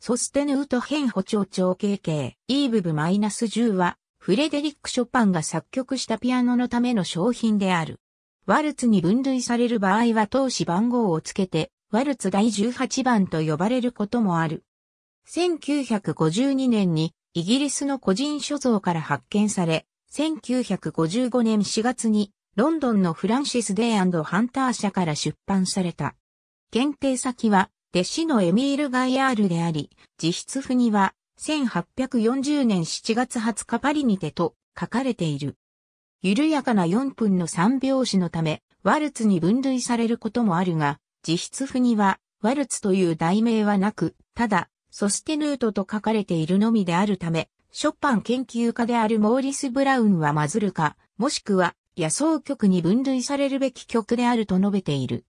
ソステヌート編補聴調 KK、イーブブ -10 は、フレデリック・ショパンが作曲したピアノのための商品である。ワルツに分類される場合は当時番号をつけて、ワルツ第18番と呼ばれることもある。1952年にイギリスの個人所蔵から発見され、1955年4月にロンドンのフランシス・デイハンター社から出版された。検定先は弟子のエミール・ガイアールであり、自筆譜には、1840年7月20日パリにてと書かれている。緩やかな4分の3拍子のため、ワルツに分類されることもあるが、自筆譜には、ワルツという題名はなく、ただ、ソステヌートと書かれているのみであるため、ショパン研究家であるモーリス・ブラウンはマズルカ、もしくは野草曲に分類されるべき曲であると述べている。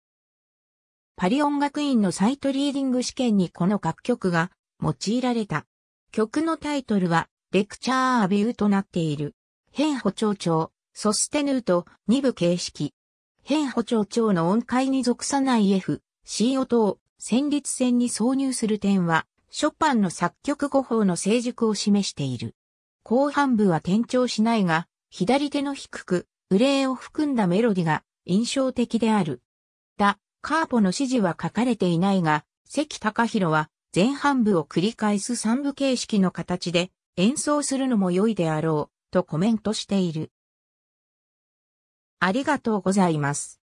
パリ音楽院のサイトリーディング試験にこの楽曲が用いられた。曲のタイトルは、レクチャーアビューとなっている。変歩長調、ソステヌーと二部形式。変歩長調の音階に属さない F、C 音を旋律線に挿入する点は、ショパンの作曲語法の成熟を示している。後半部は転調しないが、左手の低く、憂いを含んだメロディが印象的である。だ、カーポの指示は書かれていないが、関隆弘は前半部を繰り返す三部形式の形で演奏するのも良いであろうとコメントしている。ありがとうございます。